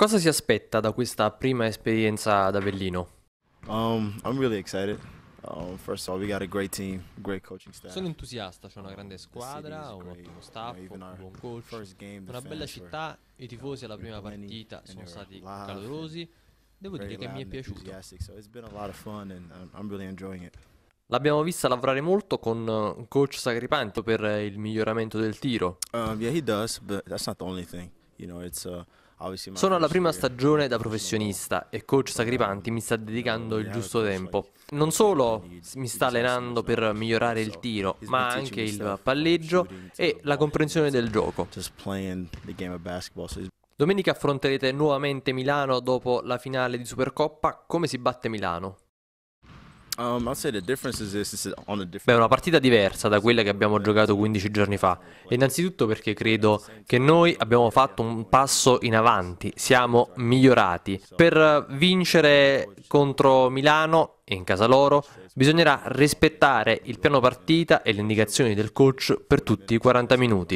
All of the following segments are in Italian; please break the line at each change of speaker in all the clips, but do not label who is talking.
Cosa si aspetta da questa prima esperienza ad Avellino? Um, I'm really
excited. Um, first of all, we got a great coaching staff. Sono
entusiasta, c'è una grande squadra, un ottimo staff, un buon coach, una bella città, i tifosi alla prima partita
sono stati calorosi. Devo dire che mi è piaciuto.
L'abbiamo vista lavorare molto con eh, un coach Sacripanto per eh, il miglioramento del tiro. Sì,
lo fa, ma non è not cosa. Uh, Sono alla prima
stagione da professionista e coach Sacripanti mi sta dedicando il giusto tempo. Non solo mi sta allenando per migliorare il tiro, ma anche il palleggio
e la comprensione del gioco.
Domenica affronterete nuovamente Milano dopo la finale di Supercoppa. Come si batte Milano? Um, Beh, è una partita diversa da quella che abbiamo giocato 15 giorni fa. Innanzitutto perché credo che noi abbiamo fatto un passo in avanti, siamo migliorati. Per vincere contro Milano in casa loro bisognerà rispettare il piano partita e le indicazioni del coach per tutti
i 40 minuti.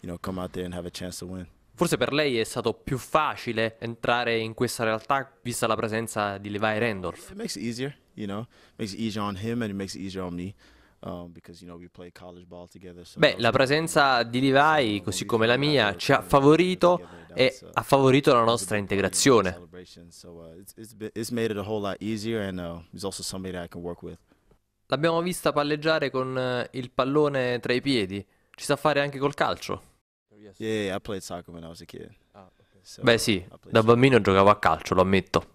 You know, come out there and have a chance to win.
Forse per lei è stato più facile entrare in questa realtà vista la presenza di Levi Randolph.
It makes it easier, you know, it makes it easier on him and it makes it easier on me. Um, Beh, la
presenza di Levi, così come la mia, ci ha favorito e uh, ha favorito la nostra integrazione.
Uh,
uh, L'abbiamo vista palleggiare con il pallone tra i piedi,
ci sa fare anche col calcio. Yeah, yeah, I played soccer when I was a kid. Ah, okay. so Beh sì, da
bambino giocavo a calcio, lo ammetto.